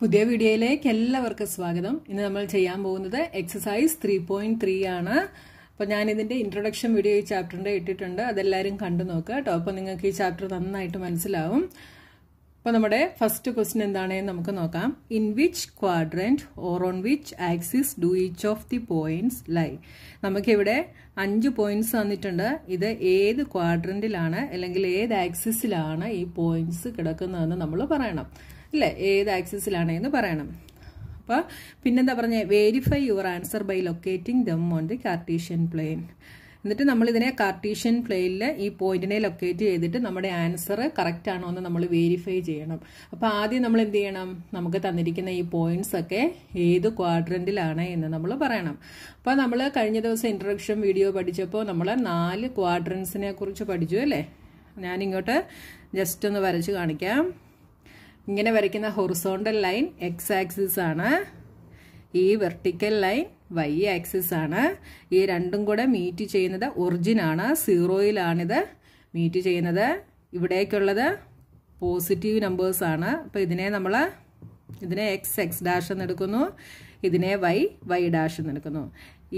പുതിയ വീഡിയോയിലേക്ക് എല്ലാവർക്കും സ്വാഗതം ഇന്ന് നമ്മൾ ചെയ്യാൻ പോകുന്നത് എക്സസൈസ് ത്രീ പോയിന്റ് ത്രീ ആണ് ഞാൻ ഇതിന്റെ ഇൻട്രൊഡക്ഷൻ വീഡിയോ ഈ ചാപ്റ്ററിന്റെ ഇട്ടിട്ടുണ്ട് അതെല്ലാവരും കണ്ടു നോക്കുക കേട്ടോ അപ്പോൾ നിങ്ങൾക്ക് ഈ ചാപ്റ്റർ നന്നായിട്ട് മനസ്സിലാവും അപ്പോൾ നമ്മുടെ ഫസ്റ്റ് ക്വസ്റ്റ്യൻ എന്താണ് നമുക്ക് നോക്കാം in which quadrant or on which axis do each of the points lie നമുക്കിവിടെ അഞ്ച് പോയിന്റ്സ് തന്നിട്ടുണ്ട് ഇത് ഏത് ക്വാഡ്രൻറ്റിലാണ് അല്ലെങ്കിൽ ഏത് ആക്സിസിലാണ് ഈ പോയിന്റ്സ് കിടക്കുന്നതെന്ന് നമ്മൾ പറയണം അല്ലേ ഏത് ആക്സിസിലാണ് എന്ന് പറയണം അപ്പോൾ പിന്നെന്താ പറഞ്ഞത് verify your answer by locating them on the Cartesian plane എന്നിട്ട് നമ്മൾ ഇതിനെ കാർട്ടീഷ്യൻ പ്ലെയിനിൽ ഈ പോയിന്റിനെ ലൊക്കേറ്റ് ചെയ്തിട്ട് നമ്മുടെ ആൻസർ കറക്റ്റ് ആണോ എന്ന് നമ്മൾ വെരിഫൈ ചെയ്യണം അപ്പോൾ ആദ്യം നമ്മൾ എന്ത് ചെയ്യണം നമുക്ക് തന്നിരിക്കുന്ന ഈ പോയിന്റ്സ് ഒക്കെ ഏത് ക്വാഡ്രൻറ്റിലാണ് എന്ന് നമ്മൾ പറയണം അപ്പോൾ നമ്മൾ കഴിഞ്ഞ ദിവസം ഇൻട്രഡക്ഷൻ വീഡിയോ പഠിച്ചപ്പോൾ നമ്മൾ നാല് ക്വാഡ്രൻസിനെ കുറിച്ച് പഠിച്ചു അല്ലേ ഞാനിങ്ങോട്ട് ജസ്റ്റ് ഒന്ന് വരച്ച് കാണിക്കാം ഇങ്ങനെ വരയ്ക്കുന്ന ഹൊറിസോണ്ടൽ ലൈൻ എക്സ് ആക്സിസ് ആണ് ഈ വെർട്ടിക്കൽ ലൈൻ വൈ ആക്സിസ് ആണ് ഈ രണ്ടും കൂടെ മീറ്റ് ചെയ്യുന്നത് ആണ് സീറോയിലാണിത് മീറ്റ് ചെയ്യുന്നത് ഇവിടേക്കുള്ളത് പോസിറ്റീവ് നമ്പേഴ്സ് ആണ് അപ്പോൾ ഇതിനെ നമ്മൾ ഇതിനെ എക്സ് എക്സ് ഡാഷ് എന്നെടുക്കുന്നു ഇതിനെ വൈ വൈ ഡാഷ് എന്നെടുക്കുന്നു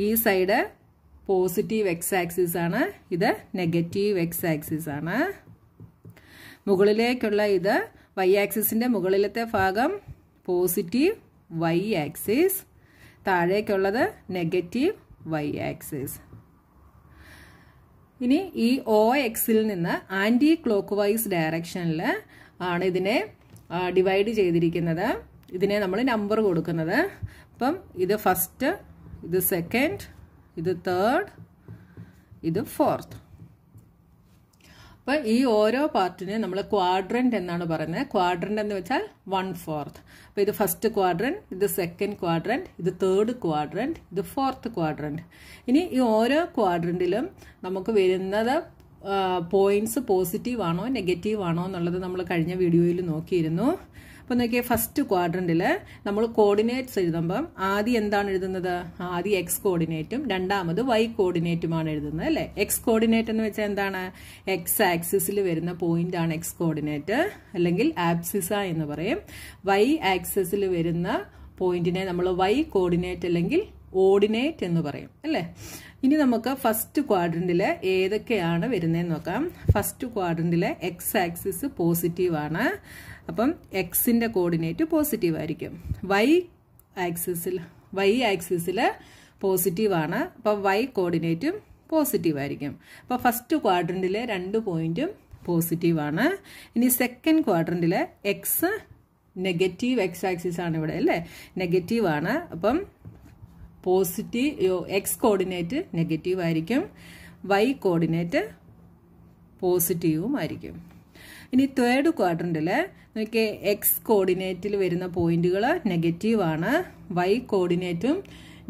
ഈ സൈഡ് പോസിറ്റീവ് എക്സ് ആക്സിസ് ആണ് ഇത് നെഗറ്റീവ് എക്സ് ആക്സിസ് ആണ് മുകളിലേക്കുള്ള ഇത് വൈ ആക്സിസിന്റെ മുകളിലത്തെ ഭാഗം പോസിറ്റീവ് വൈ ആക്സിസ് താഴേക്കുള്ളത് നെഗറ്റീവ് വൈ ആക്സിസ് ഇനി ഈ ഒ എക്സിൽ നിന്ന് ആന്റി ക്ലോക്ക് വൈസ് ഡയറക്ഷനിൽ ആണ് ഇതിനെ ഡിവൈഡ് ചെയ്തിരിക്കുന്നത് ഇതിനെ നമ്മൾ നമ്പർ കൊടുക്കുന്നത് അപ്പം ഇത് ഫസ്റ്റ് ഇത് സെക്കൻഡ് ഇത് തേർഡ് ഇത് ഫോർത്ത് അപ്പം ഈ ഓരോ പാർട്ടിനെ നമ്മൾ ക്വാഡ്രൻ്റ് എന്നാണ് പറയുന്നത് ക്വാഡ്രൻ്റ് എന്ന് വെച്ചാൽ വൺ ഫോർത്ത് അപ്പോൾ ഇത് ഫസ്റ്റ് ക്വാഡ്രൻറ്റ് ഇത് സെക്കൻഡ് ക്വാഡ്രൻറ്റ് ഇത് തേർഡ് ക്വാഡ്രൻറ്റ് ഇത് ഫോർത്ത് ക്വാഡ്രൻറ്റ് ഇനി ഈ ഓരോ ക്വാഡ്രൻറ്റിലും നമുക്ക് വരുന്നത് പോയിൻറ്റ്സ് പോസിറ്റീവ് ആണോ നെഗറ്റീവ് ആണോ എന്നുള്ളത് നമ്മൾ കഴിഞ്ഞ വീഡിയോയിൽ നോക്കിയിരുന്നു അപ്പോൾ നോക്കിയാൽ ഫസ്റ്റ് ക്വാഡ്രൻറ്റിൽ നമ്മൾ കോർഡിനേറ്റ്സ് എഴുതുമ്പം ആദ്യം എന്താണ് എഴുതുന്നത് ആദ്യം എക്സ് കോർഡിനേറ്റും രണ്ടാമത് വൈ കോർഡിനേറ്റുമാണ് എഴുതുന്നത് അല്ലേ എക്സ് കോർഡിനേറ്റ് എന്ന് വെച്ചാൽ എന്താണ് എക്സ് ആക്സിസിൽ വരുന്ന പോയിന്റാണ് എക്സ് കോർഡിനേറ്റ് അല്ലെങ്കിൽ ആപ്സിസ എന്ന് പറയും വൈ ആക്സിസിൽ വരുന്ന പോയിന്റിനെ നമ്മൾ വൈ കോർഡിനേറ്റ് അല്ലെങ്കിൽ ഓർഡിനേറ്റ് എന്ന് പറയും അല്ലേ ഇനി നമുക്ക് ഫസ്റ്റ് ക്വാഡ്രൻറ്റിൽ ഏതൊക്കെയാണ് വരുന്നതെന്ന് നോക്കാം ഫസ്റ്റ് ക്വാഡ്രൻറ്റിൽ എക്സ് ആക്സിസ് പോസിറ്റീവാണ് അപ്പം എക്സിൻ്റെ കോർഡിനേറ്റ് പോസിറ്റീവ് ആയിരിക്കും വൈ ആക്സിസിൽ വൈ ആക്സിസിൽ ആണ് അപ്പം വൈ കോർഡിനേറ്റും പോസിറ്റീവ് ആയിരിക്കും അപ്പം ഫസ്റ്റ് ക്വാഡ്രൻറ്റിലെ രണ്ട് പോയിൻറ്റും ആണ് ഇനി സെക്കൻഡ് ക്വാഡ്രൻറ്റിൽ എക്സ് നെഗറ്റീവ് എക്സ് ആക്സിസ് ആണ് ഇവിടെ അല്ലേ നെഗറ്റീവ് ആണ് അപ്പം പോസിറ്റീവ് എക്സ് കോർഡിനേറ്റ് നെഗറ്റീവ് ആയിരിക്കും വൈ കോർഡിനേറ്റ് പോസിറ്റീവും ആയിരിക്കും ഇനി തേർഡ് ക്വാഡ്രൻറ്റിൽ നമുക്ക് എക്സ് കോർഡിനേറ്റിൽ വരുന്ന പോയിന്റുകൾ നെഗറ്റീവാണ് വൈ കോർഡിനേറ്റും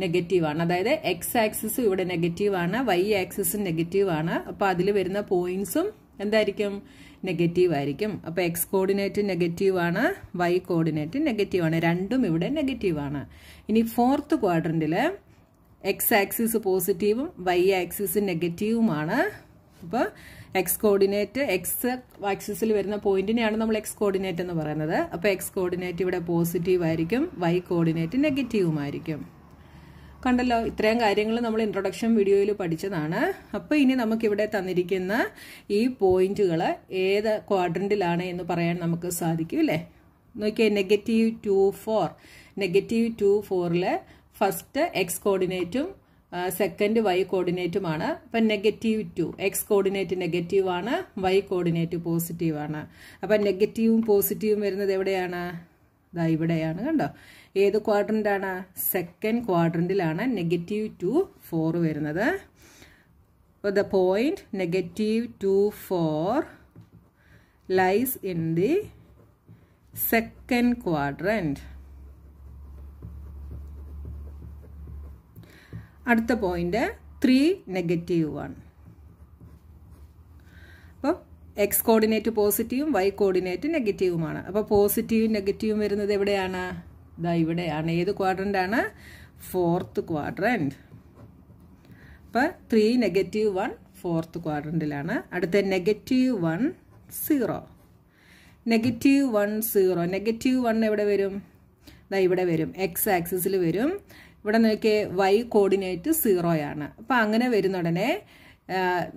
നെഗറ്റീവാണ് അതായത് എക്സ് ആക്സിസും ഇവിടെ നെഗറ്റീവാണ് വൈ ആക്സിസും നെഗറ്റീവാണ് അപ്പോൾ അതിൽ വരുന്ന പോയിന്റ്സും എന്തായിരിക്കും നെഗറ്റീവ് ആയിരിക്കും അപ്പോൾ എക്സ് കോർഡിനേറ്റ് നെഗറ്റീവാണ് വൈ കോർഡിനേറ്റ് നെഗറ്റീവാണ് രണ്ടും ഇവിടെ നെഗറ്റീവാണ് ഇനി ഫോർത്ത് ക്വാഡ്രൻറ്റിൽ എക്സ് ആക്സിസ് പോസിറ്റീവും വൈ ആക്സിസ് നെഗറ്റീവുമാണ് അപ്പോൾ എക്സ് കോർഡിനേറ്റ് എക്സ് ആക്സിസിൽ വരുന്ന പോയിന്റിനെയാണ് നമ്മൾ എക്സ് കോർഡിനേറ്റ് എന്ന് പറയുന്നത് അപ്പോൾ എക്സ് കോർഡിനേറ്റ് ഇവിടെ പോസിറ്റീവ് ആയിരിക്കും വൈ കോർഡിനേറ്റ് നെഗറ്റീവുമായിരിക്കും കണ്ടല്ലോ ഇത്രയും കാര്യങ്ങൾ നമ്മൾ ഇൻട്രൊഡക്ഷൻ വീഡിയോയിൽ പഠിച്ചതാണ് അപ്പോൾ ഇനി നമുക്കിവിടെ തന്നിരിക്കുന്ന ഈ പോയിന്റുകൾ ഏത് ക്വാഡ്രൻറ്റിലാണ് എന്ന് പറയാൻ നമുക്ക് സാധിക്കും അല്ലേ നോക്കിയാൽ negative two four negative two ഫോറിൽ ഫസ്റ്റ് എക്സ് കോർഡിനേറ്റും സെക്കൻഡ് വൈ കോർഡിനേറ്റുമാണ് അപ്പം negative two X coordinate negative ആണ് വൈ കോർഡിനേറ്റ് പോസിറ്റീവ് ആണ് അപ്പം നെഗറ്റീവും പോസിറ്റീവും വരുന്നത് എവിടെയാണ് ദാ ഇവിടെയാണ് കണ്ടോ ഏത് ക്വാഡ്രൻ്റാണ് സെക്കൻഡ് ക്വാഡ്രൻറ്റിലാണ് നെഗറ്റീവ് ടു ഫോർ വരുന്നത് അപ്പോൾ the point negative two four lies in the second quadrant അടുത്ത പോയിന്റ് ത്രീ നെഗറ്റീവ് വൺ അപ്പം എക്സ് കോർഡിനേറ്റ് പോസിറ്റീവും വൈ കോർഡിനേറ്റ് നെഗറ്റീവുമാണ് അപ്പോൾ പോസിറ്റീവും നെഗറ്റീവും വരുന്നത് എവിടെയാണ് ഇതാ ഇവിടെയാണ് ഏത് ക്വാഡ്രൻ്റ് ആണ് ഫോർത്ത് ക്വാഡ്രന്റ് അപ്പം ത്രീ നെഗറ്റീവ് വൺ ഫോർത്ത് ക്വാഡ്രൻറ്റിലാണ് അടുത്ത negative one zero negative one zero negative one എവിടെ വരും ഇതാ ഇവിടെ വരും എക്സ് ആക്സിസിൽ വരും ഇവിടെ നോക്കിയേ വൈ കോർഡിനേറ്റ് സീറോയാണ് അപ്പോൾ അങ്ങനെ വരുന്നുടനെ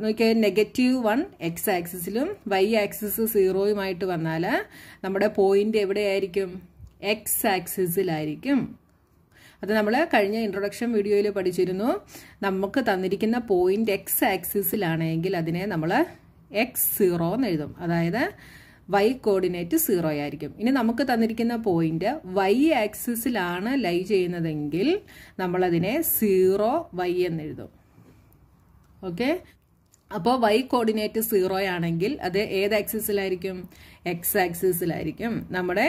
നോക്കിയാൽ നെഗറ്റീവ് വൺ എക്സ് ആക്സിസിലും വൈ ആക്സിസ് സീറോയുമായിട്ട് വന്നാൽ നമ്മുടെ പോയിന്റ് എവിടെയായിരിക്കും എക്സ് ആക്സിസിലായിരിക്കും അത് നമ്മൾ കഴിഞ്ഞ ഇൻട്രൊഡക്ഷൻ വീഡിയോയിൽ പഠിച്ചിരുന്നു നമുക്ക് തന്നിരിക്കുന്ന പോയിന്റ് എക്സ് ആക്സിസിലാണെങ്കിൽ അതിനെ നമ്മൾ എക്സ് സീറോ എന്ന് എഴുതും അതായത് വൈ കോർഡിനേറ്റ് സീറോ ആയിരിക്കും ഇനി നമുക്ക് തന്നിരിക്കുന്ന പോയിന്റ് വൈ ആക്സിസിലാണ് ലൈ ചെയ്യുന്നതെങ്കിൽ നമ്മളതിനെ സീറോ വൈ എന്നെഴുതും ഓക്കെ അപ്പോൾ വൈ കോർഡിനേറ്റ് സീറോ ആണെങ്കിൽ അത് ഏത് ആക്സിസിലായിരിക്കും എക്സ് ആക്സിസിലായിരിക്കും നമ്മുടെ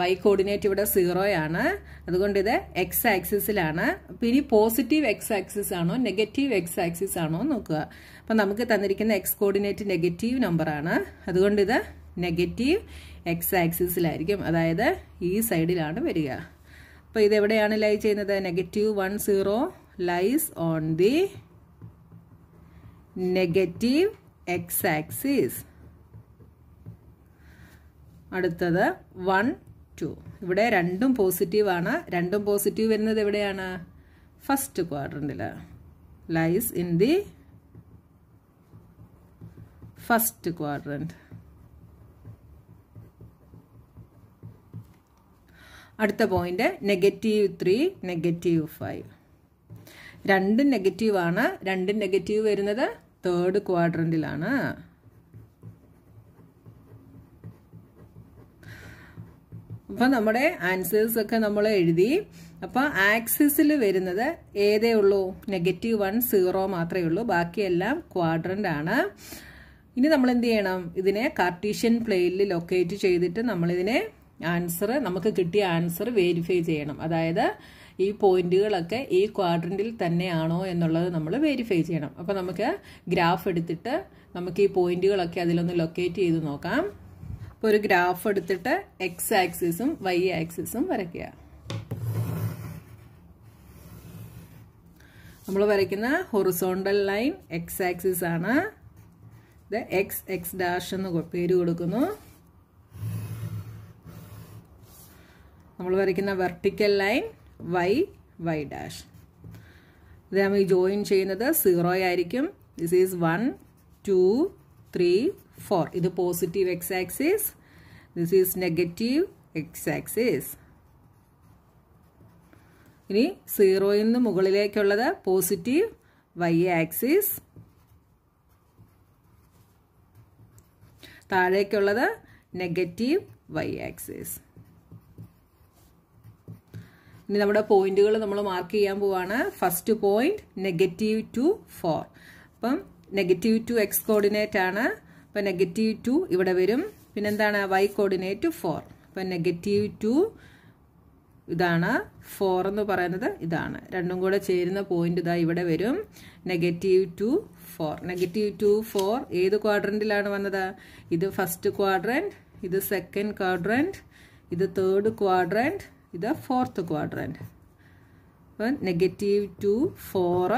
വൈ കോർഡിനേറ്റ് ഇവിടെ സീറോ ആണ് അതുകൊണ്ട് ഇത് എക്സ് ആക്സിസിലാണ് അപ്പം ഇനി പോസിറ്റീവ് എക്സ് ആക്സിസ് ആണോ നെഗറ്റീവ് എക്സ് ആക്സിസ് ആണോ നോക്കുക അപ്പം നമുക്ക് തന്നിരിക്കുന്ന എക്സ് കോർഡിനേറ്റ് നെഗറ്റീവ് നമ്പറാണ് അതുകൊണ്ട് ഇത് നെഗറ്റീവ് എക്സ് ആക്സിസിലായിരിക്കും അതായത് ഈ സൈഡിലാണ് വരിക അപ്പോൾ ഇതെവിടെയാണ് ലൈ ചെയ്യുന്നത് negative one zero lies on the negative X axis അടുത്തത് വൺ ടു ഇവിടെ രണ്ടും പോസിറ്റീവാണ് രണ്ടും പോസിറ്റീവ് വരുന്നത് എവിടെയാണ് ഫസ്റ്റ് ക്വാഡ്രൻറ്റിൽ lies in the first quadrant അടുത്ത point negative three negative five negative ആണ് രണ്ട് നെഗറ്റീവ് വരുന്നത് തേർഡ് ക്വാഡ്രന്റിലാണ് അപ്പം നമ്മുടെ ആൻസേഴ്സ് ഒക്കെ നമ്മൾ എഴുതി അപ്പോൾ ആക്സിസിൽ വരുന്നത് ഏതേ ഉള്ളൂ നെഗറ്റീവ് വൺ സീറോ മാത്രമേ ഉള്ളൂ ബാക്കിയെല്ലാം ക്വാഡ്രൻ്റ് ആണ് ഇനി നമ്മൾ എന്ത് ചെയ്യണം ഇതിനെ കാർട്ടീഷ്യൻ പ്ലെയിനിൽ ലൊക്കേറ്റ് ചെയ്തിട്ട് നമ്മളിതിനെ ആൻസർ നമുക്ക് കിട്ടിയ ആൻസർ വെരിഫൈ ചെയ്യണം അതായത് ഈ പോയിന്റുകളൊക്കെ ഈ ക്വാഡ്രൻറ്റിൽ തന്നെയാണോ എന്നുള്ളത് നമ്മൾ വെരിഫൈ ചെയ്യണം അപ്പോൾ നമുക്ക് ഗ്രാഫ് എടുത്തിട്ട് നമുക്ക് ഈ പോയിന്റുകളൊക്കെ അതിലൊന്ന് ലൊക്കേറ്റ് ചെയ്ത് നോക്കാം അപ്പോൾ ഒരു ഗ്രാഫ് എടുത്തിട്ട് എക്സ് ആക്സിസും വൈ ആക്സിസും വരയ്ക്കുക നമ്മൾ വരയ്ക്കുന്ന ഹൊറിസോണ്ടൽ ലൈൻ എക്സ് ആക്സിസ് ആണ് ഇത് എക്സ് എക്സ് ഡാഷ് എന്ന് പേര് കൊടുക്കുന്നു നമ്മൾ വരയ്ക്കുന്ന vertical line Y Y dash ഇത് നമ്മൾ ജോയിൻ ചെയ്യുന്നത് സീറോ ആയിരിക്കും this is one two three four ഇത് positive X axis this is negative X axis ഇനി സീറോയിൽ നിന്ന് മുകളിലേക്കുള്ളത് പോസിറ്റീവ് വൈ ആക്സിസ് താഴേക്കുള്ളത് നെഗറ്റീവ് വൈ ആക്സിസ് ഇനി നമ്മുടെ പോയിന്റുകൾ നമ്മൾ മാർക്ക് ചെയ്യാൻ പോവാണ് first point negative two four അപ്പം നെഗറ്റീവ് ടു എക്സ് കോർഡിനേറ്റ് ആണ് അപ്പൊ നെഗറ്റീവ് ടു ഇവിടെ വരും പിന്നെന്താണ് വൈ കോർഡിനേറ്റ് ഫോർ അപ്പൊ നെഗറ്റീവ് ടു ഇതാണ് ഫോർ എന്ന് പറയുന്നത് ഇതാണ് രണ്ടും കൂടെ ചേരുന്ന പോയിന്റ് ഇതാ ഇവിടെ വരും negative two four negative two four ഏത് ക്വാഡ്രന്റിലാണ് വന്നത് ഇത് ഫസ്റ്റ് ക്വാഡ്രന്റ് ഇത് സെക്കൻഡ് ക്വാഡ്രന്റ് ഇത് തേർഡ് ക്വാഡ്രന്റ് ഇത് ഫോർത്ത് ക്വാഡ്രൻറ്റ് അപ്പം നെഗറ്റീവ് ടു ഫോർ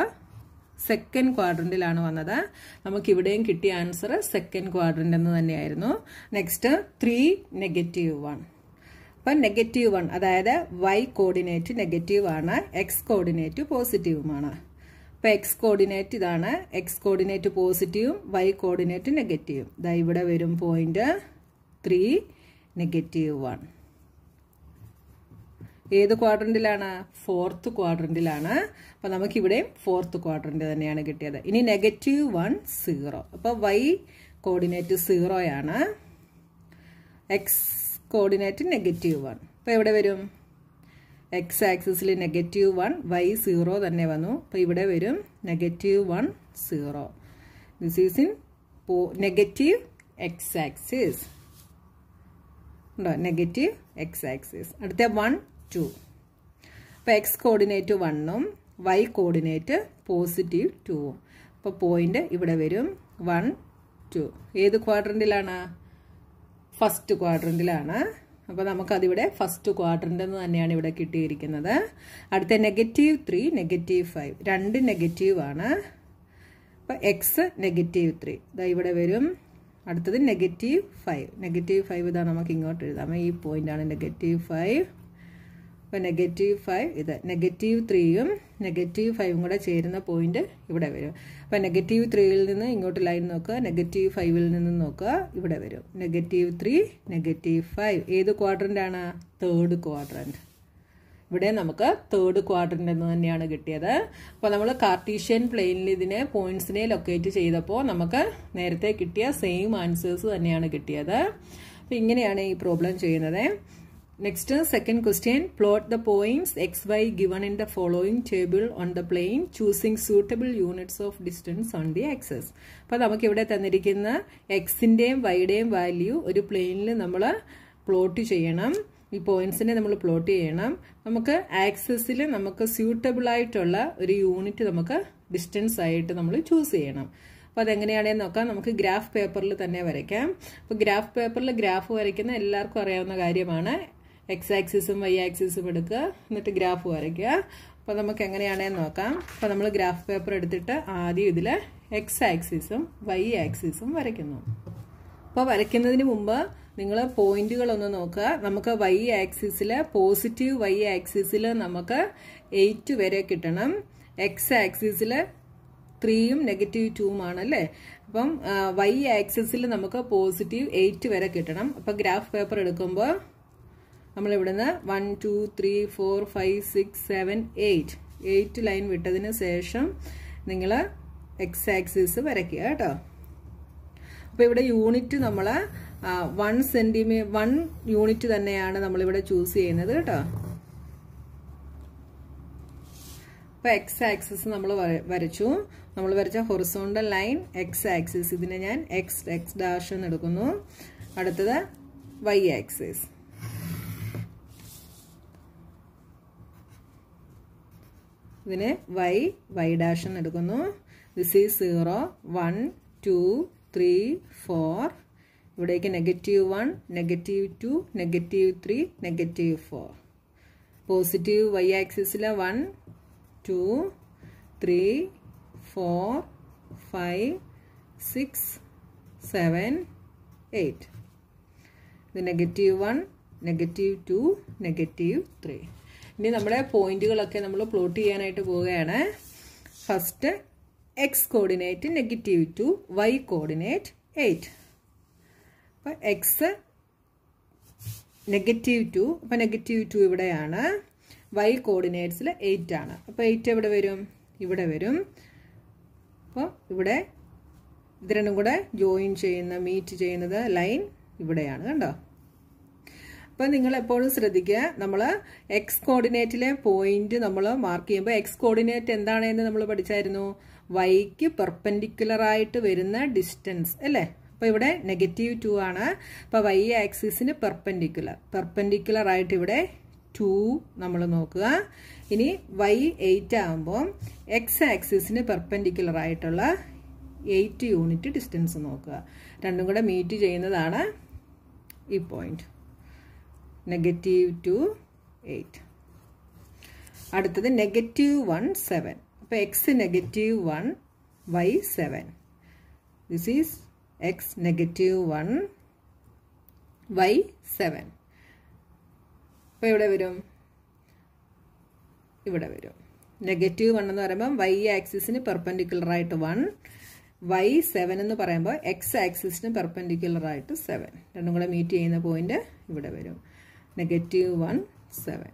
സെക്കൻഡ് ക്വാഡ്രൻറ്റിലാണ് വന്നത് നമുക്കിവിടെയും കിട്ടിയ ആൻസർ സെക്കൻഡ് ക്വാഡ്രൻ്റ് എന്ന് തന്നെയായിരുന്നു നെക്സ്റ്റ് ത്രീ നെഗറ്റീവ് വൺ അപ്പം നെഗറ്റീവ് വൺ അതായത് വൈ കോർഡിനേറ്റ് നെഗറ്റീവ് ആണ് എക്സ് കോർഡിനേറ്റ് പോസിറ്റീവുമാണ് അപ്പോൾ എക്സ് കോർഡിനേറ്റ് ഇതാണ് എക്സ് കോർഡിനേറ്റ് പോസിറ്റീവും വൈ കോർഡിനേറ്റ് നെഗറ്റീവും ഇതാ ഇവിടെ വരും പോയിന്റ് ത്രീ നെഗറ്റീവ് വൺ ഏത് ക്വാഡ്രൻറ്റിലാണ് ഫോർത്ത് ക്വാഡ്രൻറ്റിലാണ് അപ്പോൾ നമുക്കിവിടെയും ഫോർത്ത് ക്വാഡ്രൻറ്റ് തന്നെയാണ് കിട്ടിയത് ഇനി നെഗറ്റീവ് വൺ സീറോ അപ്പോൾ വൈ കോർഡിനേറ്റ് സീറോയാണ് എക്സ് കോർഡിനേറ്റ് നെഗറ്റീവ് വൺ അപ്പോൾ എവിടെ വരും എക്സ് ആക്സിസിൽ നെഗറ്റീവ് വൺ വൈ സീറോ തന്നെ വന്നു അപ്പോൾ ഇവിടെ വരും negative one zero this is in negative X axis ഉണ്ടോ നെഗറ്റീവ് എക്സ് ആക്സിസ് അടുത്ത വൺ ടു അപ്പോൾ എക്സ് കോർഡിനേറ്റ് വണ്ണും വൈ കോർഡിനേറ്റ് പോസിറ്റീവ് ടുവും അപ്പോൾ പോയിന്റ് ഇവിടെ വരും വൺ ടു ഏത് ക്വാഡ്രൻറ്റിലാണ് ഫസ്റ്റ് ക്വാഡ്രൻറ്റിലാണ് അപ്പോൾ നമുക്കതിവിടെ ഫസ്റ്റ് ക്വാഡ്രൻ്റ് എന്ന് തന്നെയാണ് ഇവിടെ കിട്ടിയിരിക്കുന്നത് അടുത്ത നെഗറ്റീവ് ത്രീ നെഗറ്റീവ് ഫൈവ് രണ്ട് നെഗറ്റീവ് ആണ് അപ്പോൾ എക്സ് നെഗറ്റീവ് ത്രീ ഇതാ ഇവിടെ വരും അടുത്തത് നെഗറ്റീവ് ഫൈവ് നെഗറ്റീവ് ഫൈവ് ഇതാണ് നമുക്ക് ഇങ്ങോട്ട് എഴുതാം ഈ ആണ് നെഗറ്റീവ് ഫൈവ് അപ്പോൾ നെഗറ്റീവ് ഫൈവ് ഇത് നെഗറ്റീവ് ത്രീയും നെഗറ്റീവ് ഫൈവും കൂടെ ചേരുന്ന പോയിന്റ് ഇവിടെ വരും അപ്പോൾ നെഗറ്റീവ് ത്രീയിൽ നിന്ന് ഇങ്ങോട്ട് ലൈൻ നോക്കുക നെഗറ്റീവ് ഫൈവിൽ നിന്ന് നോക്കുക ഇവിടെ വരും നെഗറ്റീവ് ത്രീ നെഗറ്റീവ് ഫൈവ് ഏത് ക്വാഡ്രൻ്റ് ആണ് തേർഡ് ക്വാഡ്രൻറ്റ് ഇവിടെ നമുക്ക് തേർഡ് ക്വാഡ്രൻ്റ് എന്ന് തന്നെയാണ് കിട്ടിയത് അപ്പോൾ നമ്മൾ കാർട്ടീഷ്യൻ പ്ലെയിനിൽ ഇതിനെ പോയിന്റ്സിനെ ലൊക്കേറ്റ് ചെയ്തപ്പോൾ നമുക്ക് നേരത്തെ കിട്ടിയ സെയിം ആൻസേഴ്സ് തന്നെയാണ് കിട്ടിയത് അപ്പോൾ ഇങ്ങനെയാണ് ഈ പ്രോബ്ലം ചെയ്യുന്നത് next second question plot the points X Y given in the following table on the plane choosing suitable units of distance on the axis. അപ്പോൾ നമുക്കിവിടെ തന്നിരിക്കുന്ന എക്സിന്റെയും വൈയുടെയും വാല്യൂ ഒരു പ്ലെയിനിൽ നമ്മൾ പ്ലോട്ട് ചെയ്യണം ഈ പോയിന്റ്സിനെ നമ്മൾ പ്ലോട്ട് ചെയ്യണം നമുക്ക് ആക്സസിൽ നമുക്ക് സ്യൂട്ടബിൾ ആയിട്ടുള്ള ഒരു യൂണിറ്റ് നമുക്ക് ഡിസ്റ്റൻസ് ആയിട്ട് നമ്മൾ ചൂസ് ചെയ്യണം അപ്പോൾ അതെങ്ങനെയാണെന്ന് നോക്കാം നമുക്ക് ഗ്രാഫ് പേപ്പറിൽ തന്നെ വരയ്ക്കാം അപ്പോൾ ഗ്രാഫ് പേപ്പറിൽ ഗ്രാഫ് വരയ്ക്കുന്ന എല്ലാവർക്കും അറിയാവുന്ന കാര്യമാണ് എക്സ് ആക്സിസും വൈ ആക്സിസും എടുക്കുക എന്നിട്ട് ഗ്രാഫ് വരയ്ക്കുക അപ്പോൾ നമുക്ക് എങ്ങനെയാണെന്ന് നോക്കാം അപ്പോൾ നമ്മൾ ഗ്രാഫ് പേപ്പർ എടുത്തിട്ട് ആദ്യം ഇതിൽ എക്സ് ആക്സിസും വൈ ആക്സിസും വരയ്ക്കുന്നു അപ്പോൾ വരയ്ക്കുന്നതിന് മുമ്പ് നിങ്ങൾ പോയിന്റുകളൊന്ന് നോക്കുക നമുക്ക് വൈ ആക്സിസിൽ പോസിറ്റീവ് വൈ ആക്സിസിൽ നമുക്ക് എയ്റ്റ് വരെ കിട്ടണം എക്സ് ആക്സിസിൽ ത്രീയും നെഗറ്റീവ് ടൂമാണ് അല്ലേ അപ്പം വൈ ആക്സിസിൽ നമുക്ക് പോസിറ്റീവ് എയ്റ്റ് വരെ കിട്ടണം അപ്പം ഗ്രാഫ് പേപ്പർ എടുക്കുമ്പോൾ നമ്മൾ നമ്മളിവിടുന്ന് one two three four five six seven eight eight line വിട്ടതിന് ശേഷം നിങ്ങൾ എക്സ് ആക്സിസ് വരയ്ക്കുക കേട്ടോ അപ്പോൾ ഇവിടെ യൂണിറ്റ് നമ്മൾ വൺ സെന്റിമീ വൺ യൂണിറ്റ് തന്നെയാണ് നമ്മളിവിടെ ചൂസ് ചെയ്യുന്നത് കേട്ടോ അപ്പോൾ എക്സ് ആക്സിസ് നമ്മൾ വരച്ചു നമ്മൾ വരച്ച ഹൊറിസോണ്ടൽ ലൈൻ എക്സ് ആക്സിസ് ഇതിനെ ഞാൻ എക്സ് എക്സ് ഡാഷ് എന്ന് എടുക്കുന്നു അടുത്തത് വൈ ആക്സിസ് ഇതിനെ വൈ വൈ ഡാഷ് എന്ന് എടുക്കുന്നു this is zero one two three four ഇവിടേക്ക് negative one negative two negative three negative four positive Y ആക്സിസിലെ one two three four five six seven eight ഇത് negative one negative two negative three ഇനി നമ്മുടെ പോയിന്റുകളൊക്കെ നമ്മൾ plot ചെയ്യാനായിട്ട് പോവുകയാണ് first X coordinate negative two Y coordinate eight അപ്പോൾ X negative two അപ്പോൾ നെഗറ്റീവ് ടു ഇവിടെയാണ് വൈ കോർഡിനേറ്റ്സിൽ എയ്റ്റ് ആണ് അപ്പോൾ എയ്റ്റ് എവിടെ വരും ഇവിടെ വരും അപ്പോൾ ഇവിടെ ഇത് രണ്ടും കൂടെ ജോയിൻ ചെയ്യുന്ന മീറ്റ് ചെയ്യുന്നത് ലൈൻ ഇവിടെയാണ് കണ്ടോ അപ്പോൾ നിങ്ങൾ എപ്പോഴും ശ്രദ്ധിക്കുക നമ്മൾ എക്സ് കോർഡിനേറ്റിലെ പോയിന്റ് നമ്മൾ മാർക്ക് ചെയ്യുമ്പോൾ എക്സ് കോർഡിനേറ്റ് എന്താണെന്ന് നമ്മൾ പഠിച്ചായിരുന്നു വൈക്ക് പെർപ്പൻഡിക്കുലറായിട്ട് വരുന്ന ഡിസ്റ്റൻസ് അല്ലേ അപ്പോൾ ഇവിടെ നെഗറ്റീവ് ടു ആണ് അപ്പോൾ വൈ ആക്സിസിന് പെർപ്പൻഡിക്കുലർ പെർപ്പൻഡിക്കുലർ ആയിട്ട് ഇവിടെ ടു നമ്മൾ നോക്കുക ഇനി വൈ എയ്റ്റ് ആകുമ്പോൾ എക്സ് ആക്സിസിന് പെർപ്പൻഡിക്കുലർ ആയിട്ടുള്ള എയ്റ്റ് യൂണിറ്റ് ഡിസ്റ്റൻസ് നോക്കുക രണ്ടും കൂടെ മീറ്റ് ചെയ്യുന്നതാണ് ഈ പോയിന്റ് നെഗറ്റീവ് ടു എയ്റ്റ് അടുത്തത് നെഗറ്റീവ് വൺ സെവൻ അപ്പോൾ X negative one Y seven this is X negative one Y seven അപ്പോൾ ഇവിടെ വരും ഇവിടെ വരും നെഗറ്റീവ് വൺ എന്ന് പറയുമ്പം വൈ ആക്സിസിന് പെർപ്പൻഡിക്കുലറായിട്ട് വൺ വൈ സെവൻ എന്ന് പറയുമ്പോൾ എക്സ് ആക്സിസിന് പെർപ്പൻഡിക്കുലറായിട്ട് സെവൻ രണ്ടും കൂടെ മീറ്റ് ചെയ്യുന്ന പോയിന്റ് ഇവിടെ വരും നെഗറ്റീവ് വൺ സെവൻ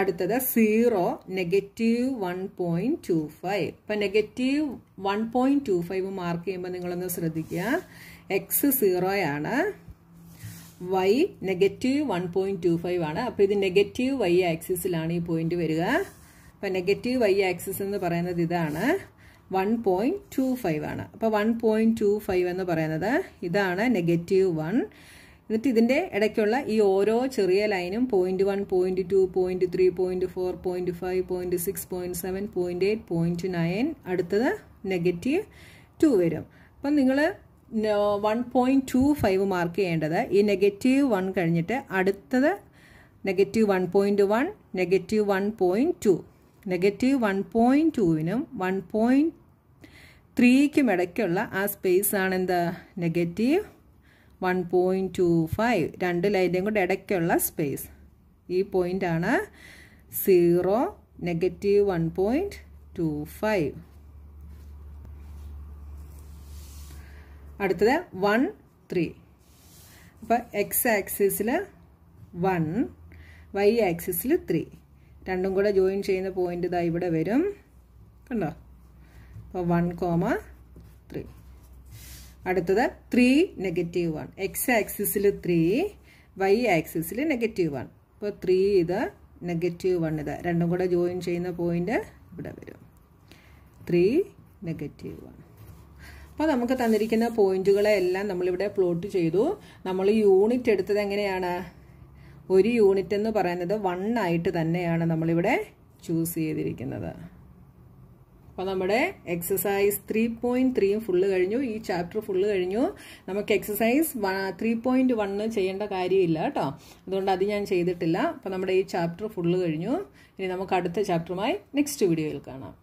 അടുത്തത് zero negative one point two five ഇപ്പം negative one point two five mark ചെയ്യുമ്പോൾ നിങ്ങളൊന്ന് ശ്രദ്ധിക്കുക എക്സ് സീറോയാണ് Y negative one point two five ആണ് അപ്പോൾ ഇത് നെഗറ്റീവ് വൈ ആക്സിസിലാണ് ഈ പോയിന്റ് വരിക അപ്പം നെഗറ്റീവ് വൈ ആക്സിസ് എന്ന് പറയുന്നത് ഇതാണ് വൺ പോയിന്റ് ടു ഫൈവ് ആണ് അപ്പോൾ വൺ പോയിന്റ് ടു ഫൈവ് എന്ന് പറയുന്നത് ഇതാണ് നെഗറ്റീവ് വൺ എന്നിട്ട് ഇതിൻ്റെ ഇടയ്ക്കുള്ള ഈ ഓരോ ചെറിയ ലൈനും point one point two point three point four point five point six point seven point eight point nine അടുത്തത് നെഗറ്റീവ് ടു വരും അപ്പം നിങ്ങൾ one point two five mark ചെയ്യേണ്ടത് ഈ നെഗറ്റീവ് വൺ കഴിഞ്ഞിട്ട് അടുത്തത് negative one point one negative one point two negative one point ടുവിനും one point ത്രീക്കും ഇടയ്ക്കുള്ള ആ സ്പേസ് ആണ് negative one point two five രണ്ട് ലൈൻ്റെയും കൂടെ ഇടയ്ക്കുള്ള സ്പേസ് ഈ പോയിൻ്റാണ് zero negative one point two five അടുത്തത് വൺ ത്രീ അപ്പം എക്സ് ആക്സിസിൽ വൺ വൈ ആക്സിസിൽ ത്രീ രണ്ടും കൂടെ ജോയിൻ ചെയ്യുന്ന പോയിൻ്റ് ഇതാ ഇവിടെ വരും കണ്ടോ അപ്പോൾ വൺ കോമ ത്രീ അടുത്തത് ത്രീ നെഗറ്റീവ് ആണ് എക്സ് ആക്സിസിൽ ത്രീ വൈ ആക്സിസിൽ നെഗറ്റീവ് ആണ് അപ്പോൾ ത്രീ ഇത് നെഗറ്റീവ് വൺ ഇത് രണ്ടും കൂടെ ജോയിൻ ചെയ്യുന്ന പോയിന്റ് ഇവിടെ വരും ത്രീ നെഗറ്റീവ് വൺ അപ്പോൾ നമുക്ക് തന്നിരിക്കുന്ന പോയിന്റുകളെ എല്ലാം നമ്മളിവിടെ പ്ലോട്ട് ചെയ്തു നമ്മൾ യൂണിറ്റ് എടുത്തത് എങ്ങനെയാണ് ഒരു യൂണിറ്റ് എന്ന് പറയുന്നത് വൺ ആയിട്ട് തന്നെയാണ് നമ്മളിവിടെ ചൂസ് ചെയ്തിരിക്കുന്നത് അപ്പോൾ നമ്മുടെ എക്സസൈസ് ത്രീ പോയിന്റ് ത്രീയും ഫുള്ള് കഴിഞ്ഞു ഈ ചാപ്റ്റർ ഫുള്ള് കഴിഞ്ഞു നമുക്ക് എക്സസൈസ് ത്രീ പോയിന്റ് വണ്ണ് ചെയ്യേണ്ട കാര്യമില്ല കേട്ടോ അതുകൊണ്ട് അത് ഞാൻ ചെയ്തിട്ടില്ല അപ്പോൾ നമ്മുടെ ഈ ചാപ്റ്റർ ഫുള്ള് കഴിഞ്ഞു ഇനി നമുക്ക് അടുത്ത ചാപ്റ്ററുമായി നെക്സ്റ്റ് വീഡിയോയിൽ കാണാം